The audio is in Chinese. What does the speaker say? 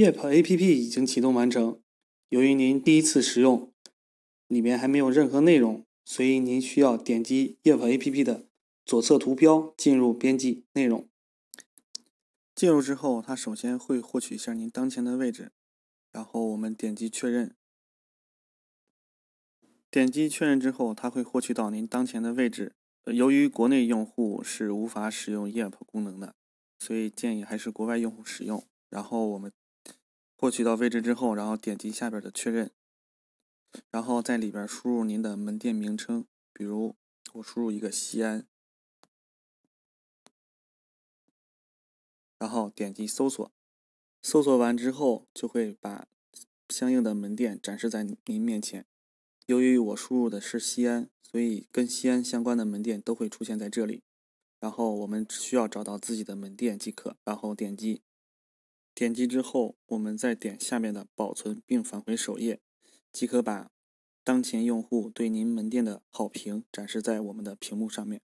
Yep A P P 已经启动完成。由于您第一次使用，里面还没有任何内容，所以您需要点击 Yep A P P 的左侧图标进入编辑内容。进入之后，它首先会获取一下您当前的位置，然后我们点击确认。点击确认之后，它会获取到您当前的位置。由于国内用户是无法使用 Yep 功能的，所以建议还是国外用户使用。然后我们。获取到位置之后，然后点击下边的确认，然后在里边输入您的门店名称，比如我输入一个西安，然后点击搜索，搜索完之后就会把相应的门店展示在您面前。由于我输入的是西安，所以跟西安相关的门店都会出现在这里，然后我们需要找到自己的门店即可，然后点击。点击之后，我们再点下面的“保存并返回首页”，即可把当前用户对您门店的好评展示在我们的屏幕上面。